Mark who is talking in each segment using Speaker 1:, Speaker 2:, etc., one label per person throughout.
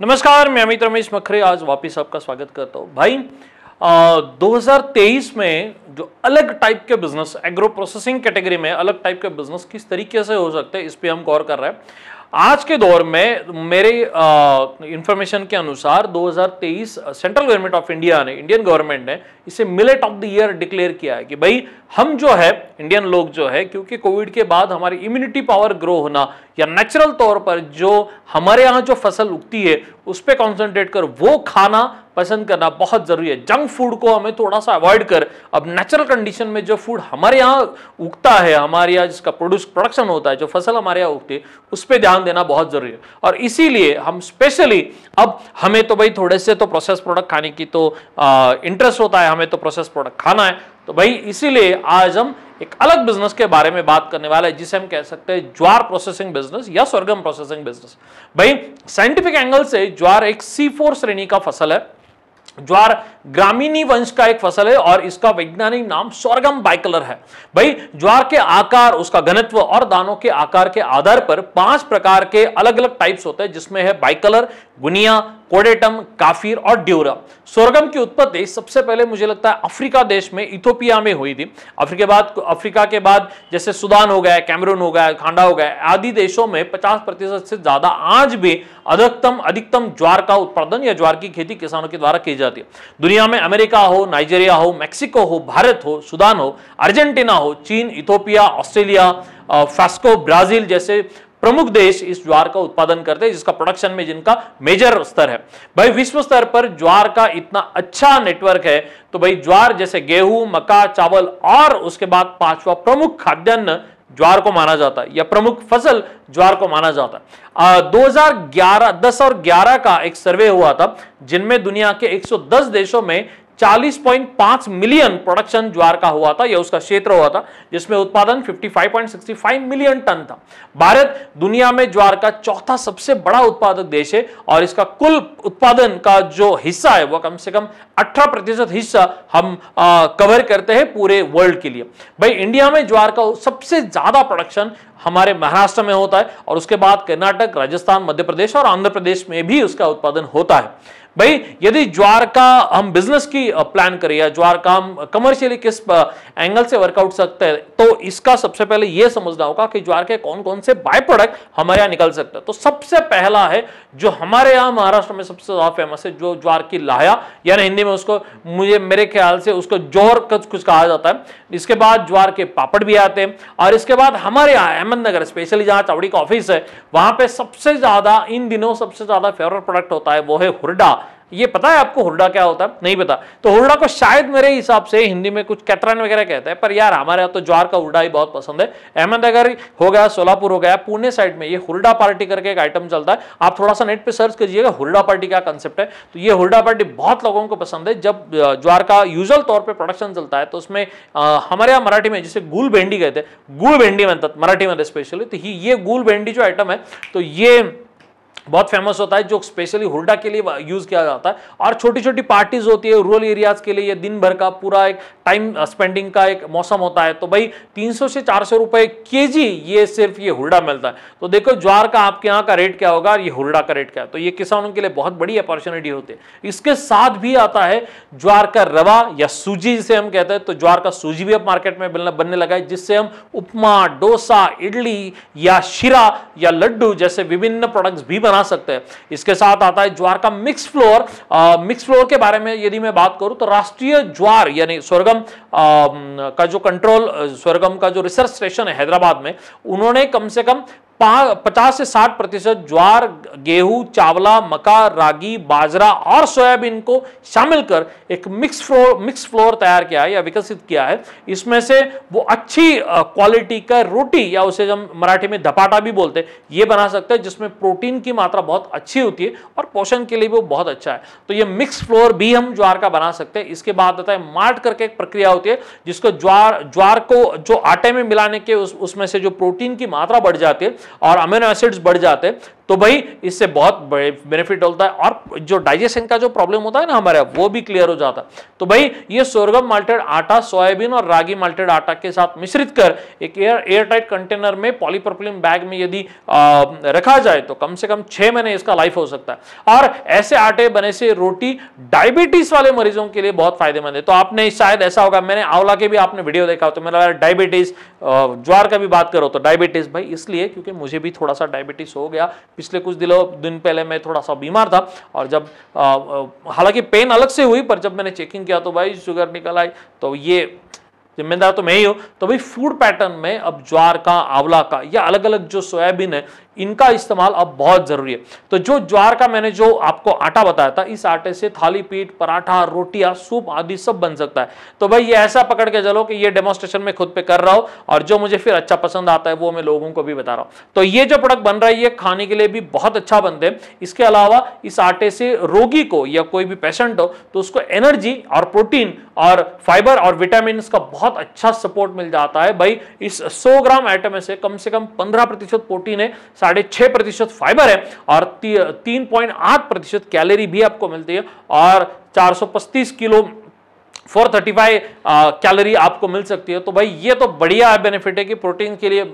Speaker 1: नमस्कार मैं अमित रमेश मखरे आज वापस आपका स्वागत करता हूँ भाई आ, 2023 में जो अलग टाइप के बिजनेस एग्रो प्रोसेसिंग कैटेगरी में अलग टाइप के बिजनेस किस तरीके से हो सकते हैं इस पर हम गौर कर रहे हैं आज के दौर में मेरे इंफॉर्मेशन के अनुसार 2023 सेंट्रल गवर्नमेंट ऑफ इंडिया ने इंडियन गवर्नमेंट ने इसे millet of the year declare किया है कि भाई हम जो है इंडियन लोग जो है क्योंकि कोविड के बाद हमारी इम्यूनिटी पावर ग्रो होना या नेचुरल तौर पर जो हमारे यहाँ जो फसल उगती है उस पर कॉन्सेंट्रेट कर वो खाना पसंद करना बहुत ज़रूरी है जंक फूड को हमें थोड़ा सा अवॉइड कर अब नेचुरल कंडीशन में जो फूड हमारे यहाँ उगता है हमारे यहाँ जिसका प्रोड्यूस प्रोडक्शन होता है जो फसल हमारे यहाँ उगती है उस पर ध्यान देना बहुत ज़रूरी है और इसीलिए हम स्पेशली अब हमें तो भाई थोड़े से तो प्रोसेस प्रोडक्ट खाने की तो इंटरेस्ट होता है हमें तो प्रोसेस प्रोडक्ट खाना है तो भाई इसीलिए आज हम एक अलग बिजनेस के बारे में बात करने वाले हैं जिसे हम कह सकते हैं ज्वार प्रोसेसिंग बिजनेस या स्वर्गम प्रोसेसिंग बिजनेस भाई साइंटिफिक एंगल से ज्वार एक सी फोर श्रेणी का फसल है ज्वार ग्रामीणी वंश का एक फसल है और इसका वैज्ञानिक नाम स्वर्गम बाइकलर है भाई ज्वार के आकार उसका घनत्व और दानों के आकार के आधार पर पांच प्रकार के अलग अलग टाइप्स होते हैं जिसमें है बाइकलर गुनिया कोडेटम काफिर और ड्यूरा सोरगम की उत्पत्ति सबसे पहले मुझे लगता है अफ्रीका देश में इथोपिया में हुई थी अफ्रीका बाद अफ्रीका के बाद जैसे सुदान हो गया कैमरून हो गया खांडा हो गया आदि देशों में 50 प्रतिशत से ज्यादा आज भी अधिकतम अधिकतम ज्वार का उत्पादन या ज्वार की खेती किसानों के द्वारा की जाती है दुनिया में अमेरिका हो नाइजेरिया हो मैक्सिको हो भारत हो सुदान हो अर्जेंटीना हो चीन इथोपिया ऑस्ट्रेलिया फास्को ब्राजील जैसे प्रमुख देश इस ज्वार का उत्पादन करते हैं जिसका प्रोडक्शन में जिनका मेजर स्तर है भाई विश्व स्तर पर ज्वार का इतना अच्छा नेटवर्क है तो भाई ज्वार जैसे गेहूं मक्का चावल और उसके बाद पांचवा प्रमुख खाद्यान्न ज्वार को माना जाता है या प्रमुख फसल ज्वार को माना जाता है दो हजार ग्यारह और 11 का एक सर्वे हुआ था जिनमें दुनिया के 110 देशों में 40.5 मिलियन प्रोडक्शन ज्वार का हुआ था या उसका क्षेत्र हुआ था जिसमें उत्पादन 55.65 मिलियन टन था भारत दुनिया में ज्वार का चौथा सबसे बड़ा उत्पादक देश है और इसका कुल उत्पादन का जो हिस्सा है वह कम से कम 18 प्रतिशत हिस्सा हम आ, कवर करते हैं पूरे वर्ल्ड के लिए भाई इंडिया में ज्वार का सबसे ज्यादा प्रोडक्शन हमारे महाराष्ट्र में होता है और उसके बाद कर्नाटक राजस्थान मध्य प्रदेश और आंध्र प्रदेश में भी उसका उत्पादन होता है भाई यदि ज्वार का हम बिजनेस की प्लान करें या ज्वार का हम कमर्शियली किस एंगल से वर्कआउट सकते हैं तो इसका सबसे पहले यह समझना होगा कि ज्वार के कौन कौन से बाय प्रोडक्ट हमारे यहाँ निकल सकते हैं तो सबसे पहला है जो हमारे यहाँ महाराष्ट्र में सबसे ज्यादा फेमस है जो ज्वार की लाया यानी हिंदी में उसको मुझे मेरे ख्याल से उसको जोर कुछ कुछ कहा जाता है इसके बाद ज्वार के पापड़ भी आते हैं और इसके बाद हमारे यहाँ अहमदनगर स्पेशली जहाँ चावड़ी का ऑफिस है वहाँ पे सबसे ज्यादा इन दिनों सबसे ज्यादा फेवरेट प्रोडक्ट होता है वो है हुरडा ये पता है आपको हुडा क्या होता है नहीं पता तो हुडा को शायद मेरे हिसाब से हिंदी में कुछ कैटरन वगैरह कहते हैं पर यार हमारे यहाँ तो ज्वार का हुडा ही बहुत पसंद है अहमदनगर हो गया सोलापुर हो गया पुणे साइड में ये हुरडा पार्टी करके एक आइटम चलता है आप थोड़ा सा नेट पर सर्च कीजिएगा हुरडा पार्टी का कंसेप्ट है तो ये हुडा पार्टी बहुत लोगों को पसंद है जब ज्वार का यूजल तौर पर प्रोडक्शन चलता है तो उसमें हमारे यहाँ मराठी में जिसे गुल भेंडी कहते हैं गुल भेंडी बनता मराठी में स्पेशली तो ये गुल भेंडी जो आइटम है तो ये बहुत फेमस होता है जो स्पेशली हुडा के लिए यूज़ किया जाता है और छोटी छोटी पार्टीज़ होती है रूरल एरियाज़ के लिए दिन भर का पूरा एक टाइम स्पेंडिंग का एक मौसम होता है तो भाई 300 से 400 रुपए जी ये सिर्फ ये हुडा मिलता है तो देखो ज्वार का आपके यहाँ का रेट क्या होगा और ये हुडा का रेट क्या है तो ये किसानों के लिए बहुत बड़ी अपॉर्चुनिटी होती है इसके साथ भी आता है ज्वार का रवा या सूजी जिसे हम कहते हैं तो ज्वार का सूजी भी अब मार्केट में बनने लगा है जिससे हम उपमा डोसा इडली या शिरा या लड्डू जैसे विभिन्न प्रोडक्ट्स भी बना बना सकते हैं इसके साथ आता है ज्वार का मिक्स फ्लोर आ, मिक्स फ्लोर के बारे में यदि मैं बात करूं तो राष्ट्रीय ज्वार यानी स्वर्गम का जो कंट्रोल स्वर्गम का जो रिसर्च स्टेशन है हैदराबाद में उन्होंने कम से कम पचास से साठ प्रतिशत ज्वार गेहूं चावला मका रागी बाजरा और सोयाबीन को शामिल कर एक मिक्स फ्लोर मिक्स फ्लोर तैयार किया है या विकसित किया है इसमें से वो अच्छी क्वालिटी का रोटी या उसे हम मराठी में धपाटा भी बोलते हैं ये बना सकते हैं जिसमें प्रोटीन की मात्रा बहुत अच्छी होती है और पोषण के लिए भी वो बहुत अच्छा है तो ये मिक्स फ्लोर भी हम ज्वार का बना सकते हैं इसके बाद आता है मार्ट करके एक प्रक्रिया होती है जिसको ज्वार ज्वार को जो आटे में मिलाने के उसमें से जो प्रोटीन की मात्रा बढ़ जाती है और अमीनो एसिड्स बढ़ जाते तो भाई इससे बहुत बेनिफिट होता है और जो डाइजेशन का जो प्रॉब्लम होता है ना हमारे वो भी क्लियर हो जाता है तो भाई ये सोरगम माल्टेड आटा सोयाबीन और रागी माल्टेड आटा के साथ मिश्रित कर एक एयर एयर टाइट कंटेनर में पॉलीप्रोपिलिन बैग में यदि रखा जाए तो कम से कम छह महीने इसका लाइफ हो सकता है और ऐसे आटे बने से रोटी डायबिटीज वाले मरीजों के लिए बहुत फायदेमंद है तो आपने शायद ऐसा होगा मैंने आंवला के भी आपने वीडियो देखा तो मेरा डायबिटीज ज्वार का भी बात करो तो डायबिटीज भाई इसलिए क्योंकि मुझे भी थोड़ा सा डायबिटीज हो गया पिछले कुछ दिनों दिन पहले मैं थोड़ा सा बीमार था और जब हालांकि पेन अलग से हुई पर जब मैंने चेकिंग किया तो भाई शुगर निकल आई तो ये जिम्मेदार तो मैं ही हूँ तो भाई फूड पैटर्न में अब ज्वार का आंवला का या अलग अलग जो सोयाबीन है इनका इस्तेमाल अब बहुत ज़रूरी है तो जो ज्वार का मैंने जो आपको आटा बताया था इस आटे से थाली पीठ पराठा रोटियां सूप आदि सब बन सकता है तो भाई ये ऐसा पकड़ के चलो कि ये डेमोस्ट्रेशन में खुद पे कर रहा हूं और जो मुझे फिर अच्छा पसंद आता है वो मैं लोगों को भी बता रहा हूं तो ये जो प्रोडक्ट बन रहा है ये खाने के लिए भी बहुत अच्छा बनते हैं इसके अलावा इस आटे से रोगी को या कोई भी पेशेंट हो तो उसको एनर्जी और प्रोटीन और फाइबर और विटामिन का बहुत अच्छा सपोर्ट मिल जाता है भाई इस सौ ग्राम आइटम से कम से कम पंद्रह प्रतिशत प्रोटीन है साढ़े छह प्रतिशत फाइबर है और तीन पॉइंट आठ प्रतिशत कैलोरी भी आपको मिलती है और चार सौ पच्चीस किलो 435 कैलोरी आपको मिल सकती है तो भाई ये तो बढ़िया बेनिफिट है कि प्रोटीन के लिए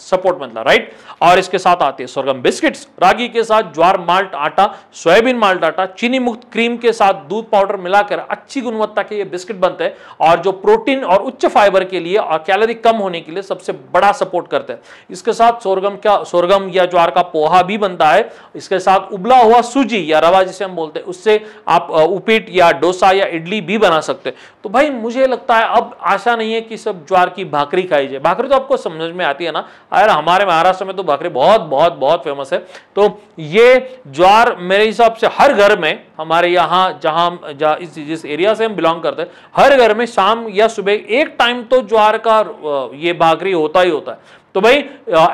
Speaker 1: सपोर्ट मतलब राइट और इसके साथ आते हैं स्वर्गम बिस्किट्स रागी के साथ ज्वार माल्ट आटा सोयाबीन माल्ट आटा चीनी मुक्त क्रीम के साथ दूध पाउडर मिलाकर अच्छी गुणवत्ता के ये बिस्किट बनते हैं और जो प्रोटीन और उच्च फाइबर के लिए और कैलोरी कम होने के लिए सबसे बड़ा सपोर्ट करते हैं इसके साथ सोरगम क्या सोरगम या ज्वार का पोहा भी बनता है इसके साथ उबला हुआ सूजी या रवा जिसे हम बोलते हैं उससे आप उपीट या डोसा या इडली भी बना सकते हैं तो भाई मुझे लगता है अब आशा नहीं है कि सब ज्वार की भाकरी खाई जाए भाकरी तो आपको समझ में आती है ना अरे हाँ हमारे महाराष्ट्र में तो भाकरी बहुत बहुत बहुत फेमस है तो ये ज्वार मेरे हिसाब से हर घर में हमारे यहाँ जहाँ जहाँ इस जिस एरिया से हम बिलोंग करते हैं हर घर में शाम या सुबह एक टाइम तो ज्वार का ये भाकरी होता ही होता है तो भाई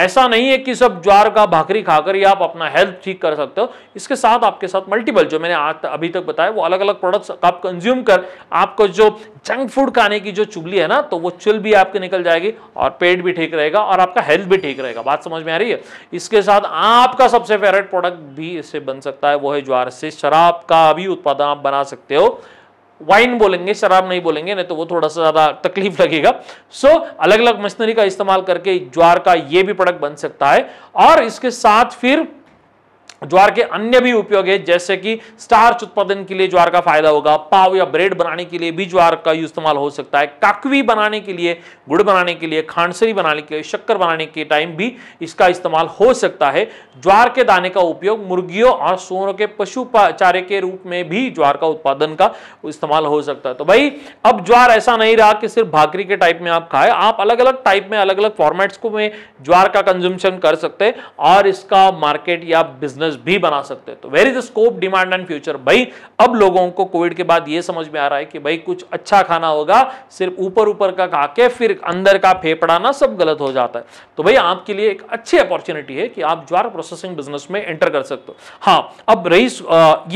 Speaker 1: ऐसा नहीं है कि सब ज्वार का भाकरी खाकर ही आप अपना हेल्थ ठीक कर सकते हो इसके साथ आपके साथ मल्टीपल जो मैंने आज अभी तक बताया वो अलग अलग प्रोडक्ट्स आप कंज्यूम कर आपको जो जंक फूड खाने की जो चुगली है ना तो वो चुल भी आपके निकल जाएगी और पेट भी ठीक रहेगा और आपका हेल्थ भी ठीक रहेगा बात समझ में आ रही है इसके साथ आपका सबसे फेवरेट प्रोडक्ट भी इससे बन सकता है वो है ज्वार से शराब का भी उत्पादन आप बना सकते हो वाइन बोलेंगे शराब नहीं बोलेंगे नहीं तो वो थोड़ा सा ज़्यादा तकलीफ लगेगा सो so, अलग अलग मशीनरी का इस्तेमाल करके ज्वार का ये भी प्रोडक्ट बन सकता है और इसके साथ फिर ज्वार के अन्य भी उपयोग है जैसे कि स्टार्च उत्पादन के लिए ज्वार का फायदा होगा पाव या ब्रेड बनाने के लिए भी ज्वार का इस्तेमाल हो सकता है काकवी बनाने के लिए गुड़ बनाने के लिए खांडसरी बनाने के लिए शक्कर बनाने के टाइम भी इसका इस्तेमाल हो सकता है ज्वार के दाने का उपयोग मुर्गियों और सोनों के पशु चारे के रूप में भी ज्वार का उत्पादन का इस्तेमाल हो सकता है तो भाई अब ज्वार ऐसा नहीं रहा कि सिर्फ भाकरी के टाइप में आप खाए आप अलग अलग टाइप में अलग अलग फॉर्मेट्स को में ज्वार का कंज्यूमशन कर सकते हैं और इसका मार्केट या बिजनेस बिजनेस भी बना सकते हैं तो where is the scope demand and future भाई अब लोगों को कोविड के बाद ये समझ में आ रहा है कि भाई कुछ अच्छा खाना होगा सिर्फ ऊपर ऊपर का खा के फिर अंदर का फेफड़ा ना सब गलत हो जाता है तो भाई आपके लिए एक अच्छी अपॉर्चुनिटी है कि आप ज्वार प्रोसेसिंग बिजनेस में एंटर कर सकते हो हाँ अब रईस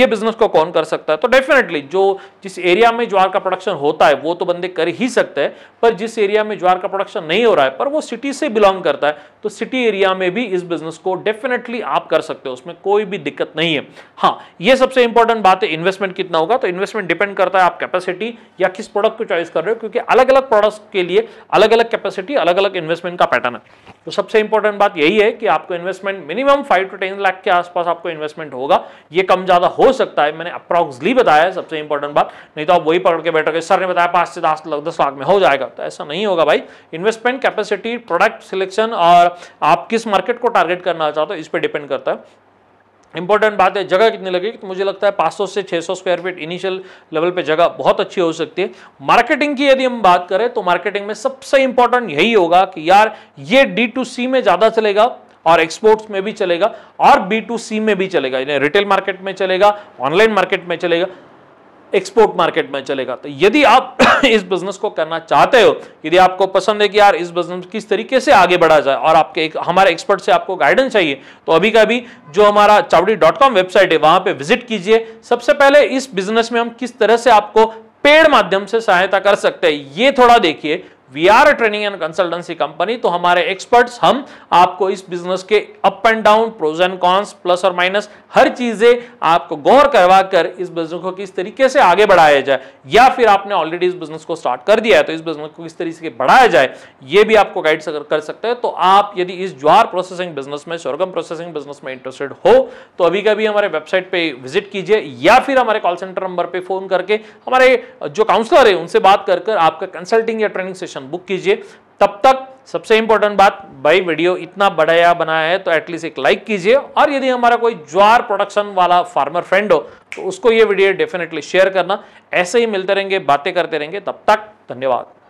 Speaker 1: ये बिजनेस को कौन कर सकता है तो डेफिनेटली जो जिस एरिया में ज्वार का प्रोडक्शन होता है वो तो बंदे कर ही सकते हैं पर जिस एरिया में ज्वार का प्रोडक्शन नहीं हो रहा है पर वो सिटी से बिलोंग करता है तो सिटी एरिया में भी इस बिजनेस को डेफिनेटली आप कर सकते हो उसमें कोई भी दिक्कत नहीं है हाँ ये सबसे इंपॉर्टेंट बात है इन्वेस्टमेंट कितना होगा तो इन्वेस्टमेंट डिपेंड करता है आप कैपेसिटी या किस प्रोडक्ट को चॉइस कर रहे हो क्योंकि अलग अलग प्रोडक्ट के लिए अलग अलग कैपेसिटी अलग अलग इन्वेस्टमेंट का पैटर्न है तो सबसे इंपॉर्टेंट बात यही है कि आपको investment minimum five to ten lakh के आसपास आपको इन्वेस्टमेंट होगा ये कम ज्यादा हो सकता है मैंने अप्रॉक्सली बताया है सबसे इंपॉर्टेंट बात नहीं तो आप वही पकड़ के बैठोगे सर ने बताया पांच से दस लाख दस लाख में हो जाएगा तो ऐसा नहीं होगा भाई इन्वेस्टमेंट कैपेसिटी प्रोडक्ट सिलेक्शन और आप किस मार्केट को टारगेट करना चाहते हो इस पर डिपेंड करता है इंपॉर्टेंट बात है जगह कितनी लगेगी तो मुझे लगता है 500 से 600 स्क्वायर फीट इनिशियल लेवल पे जगह बहुत अच्छी हो सकती है मार्केटिंग की यदि हम बात करें तो मार्केटिंग में सबसे इंपॉर्टेंट यही होगा कि यार ये डी टू सी में ज़्यादा चलेगा और एक्सपोर्ट्स में भी चलेगा और बी टू सी में भी चलेगा यानी रिटेल मार्केट में चलेगा ऑनलाइन मार्केट में चलेगा एक्सपोर्ट मार्केट में चलेगा तो यदि आप इस बिजनेस को करना चाहते हो यदि आपको पसंद है कि यार इस बिजनेस किस तरीके से आगे बढ़ा जाए और आपके एक हमारे एक्सपर्ट से आपको गाइडेंस चाहिए तो अभी का भी जो हमारा चावड़ी डॉट कॉम वेबसाइट है वहां पर विजिट कीजिए सबसे पहले इस बिजनेस में हम किस तरह से आपको पेड़ माध्यम से सहायता कर सकते हैं ये थोड़ा देखिए we are training and consultancy company तो हमारे एक्सपर्ट्स हम आपको इस बिजनेस के up and down pros and cons plus और माइनस हर चीजें आपको गौर करवा कर इस बिजनेस को किस तरीके से आगे बढ़ाया जाए या फिर आपने ऑलरेडी इस बिजनेस को स्टार्ट कर दिया है तो इस बिजनेस को किस तरीके से बढ़ाया जाए ये भी आपको गाइड कर सकते हैं तो आप यदि इस ज्वार प्रोसेसिंग बिजनेस में शोरगम प्रोसेसिंग बिजनेस में इंटरेस्टेड हो तो अभी कभी हमारे वेबसाइट पर विजिट कीजिए या फिर हमारे कॉल सेंटर नंबर पर फोन करके हमारे जो काउंसलर है उनसे बात कर आपका कंसल्टिंग या ट्रेनिंग सेशन सेशन बुक कीजिए तब तक सबसे इंपॉर्टेंट बात भाई वीडियो इतना बढ़ाया बनाया है तो एटलीस्ट एक लाइक कीजिए और यदि हमारा कोई ज्वार प्रोडक्शन वाला फार्मर फ्रेंड हो तो उसको ये वीडियो डेफिनेटली शेयर करना ऐसे ही मिलते रहेंगे बातें करते रहेंगे तब तक धन्यवाद